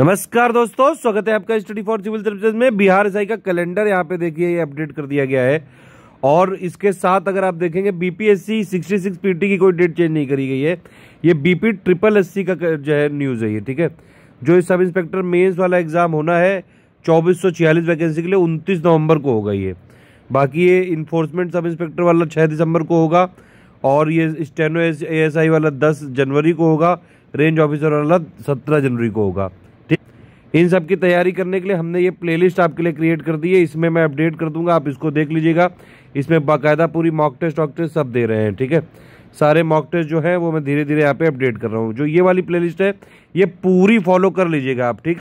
नमस्कार दोस्तों स्वागत है आपका स्टडी फॉर सिविल सर्विसेज में बिहार एसआई का कैलेंडर यहाँ पे देखिए ये अपडेट कर दिया गया है और इसके साथ अगर आप देखेंगे बीपीएससी 66 पीटी की कोई डेट चेंज नहीं करी गई है ये बीपी ट्रिपल एससी का जो है न्यूज़ है ये ठीक है जो सब इंस्पेक्टर मेन्स वाला एग्जाम होना है चौबीस वैकेंसी के लिए उनतीस नवम्बर को होगा ये बाकी ये इन्फोर्समेंट सब इंस्पेक्टर वाला छः दिसंबर को होगा और ये स्टेनो एस वाला दस जनवरी को होगा रेंज ऑफिसर वाला सत्रह जनवरी को होगा इन सब की तैयारी करने के लिए हमने ये प्लेलिस्ट आपके लिए क्रिएट कर दी है इसमें मैं अपडेट कर दूंगा आप इसको देख लीजिएगा इसमें बाकायदा पूरी मॉक टेस्ट वॉक टेस्ट सब दे रहे हैं ठीक है सारे मॉक टेस्ट जो है वो मैं धीरे धीरे यहाँ पे अपडेट कर रहा हूँ जो ये वाली प्लेलिस्ट है ये पूरी फॉलो कर लीजिएगा आप ठीक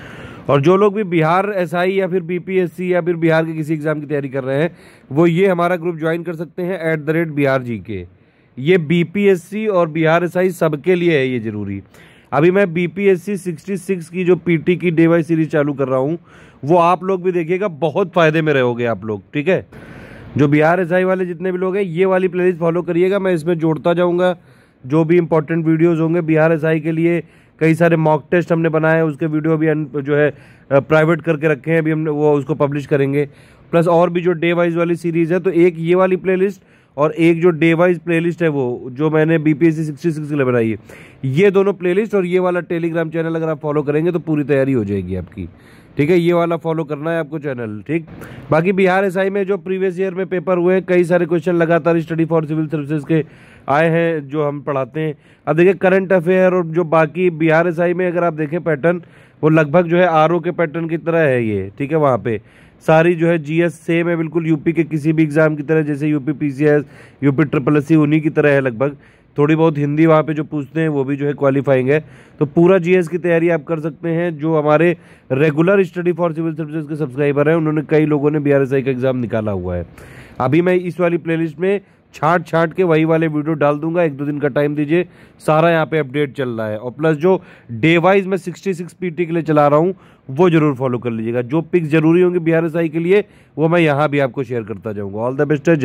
और जो लोग भी बिहार एसआई या फिर बीपीएससी या फिर बिहार के किसी एग्ज़ाम की तैयारी कर रहे हैं वो ये हमारा ग्रुप ज्वाइन कर सकते हैं at the rate Bihar G K ये बीपीएससी और बिहार एसआई सबके लिए है ये ज़रूरी अभी मैं B P S C sixty six की जो पी टी की डे वाई सीरीज चालू कर रहा हूँ वो आप लोग भी देखिएगा बहुत फ़ायदे में रहोगे आप लोग ठीक है जो बिहार एस वाले जितने भी लोग हैं ये वाली लिस्ट फॉलो करिएगा मैं इसमें जोड़ता जाऊँगा जो भी इंपॉर्टेंट वीडियोज़ होंगे बिहार एस के लिए कई सारे मॉक टेस्ट हमने बनाए हैं उसके वीडियो भी जो है प्राइवेट करके रखे हैं अभी हम वो उसको पब्लिश करेंगे प्लस और भी जो डे वाइज वाली सीरीज़ है तो एक ये वाली प्लेलिस्ट और एक जो डे वाइज प्लेलिस्ट है वो जो मैंने बीपीएससी सिक्स के लिए बनाई है ये दोनों प्लेलिस्ट और ये वाला टेलीग्राम चैनल अगर आप फॉलो करेंगे तो पूरी तैयारी हो जाएगी आपकी ठीक है ये वाला फॉलो करना है आपको चैनल ठीक बाकी बिहार एस में जो प्रीवियस ईयर में पेपर हुए हैं कई सारे क्वेश्चन लगातार स्टडी फॉर सिविल सर्विसेज के आए हैं जो हम पढ़ाते हैं अब देखिए करंट अफेयर और जो बाकी बिहार एस में अगर आप देखें पैटर्न वो लगभग जो है आर के पैटर्न की तरह है ये ठीक है वहाँ पे सारी जो है जीएस सेम है बिल्कुल यूपी के किसी भी एग्ज़ाम की तरह जैसे UP PCS UP triple S उन्हीं की तरह है लगभग थोड़ी बहुत हिंदी वहाँ पे जो पूछते हैं वो भी जो है क्वालिफाइंग है तो पूरा जीएस की तैयारी आप कर सकते हैं जो हमारे regular study for civil services के सब्सक्राइबर हैं उन्होंने कई लोगों ने बी का एग्ज़ाम निकाला हुआ है अभी मैं इस वाली प्लेलिस्ट में छाट छाट के वही वाले वीडियो डाल दूंगा एक दो दिन का टाइम दीजिए सारा यहाँ पे अपडेट चल रहा है और प्लस जो डे वाइज मैं 66 सिक्स के लिए चला रहा हूँ वो जरूर फॉलो कर लीजिएगा जो पिक जरूरी होंगे बिहार एस के लिए वो मैं यहाँ भी आपको शेयर करता जाऊँगा ऑल द बेस्ट है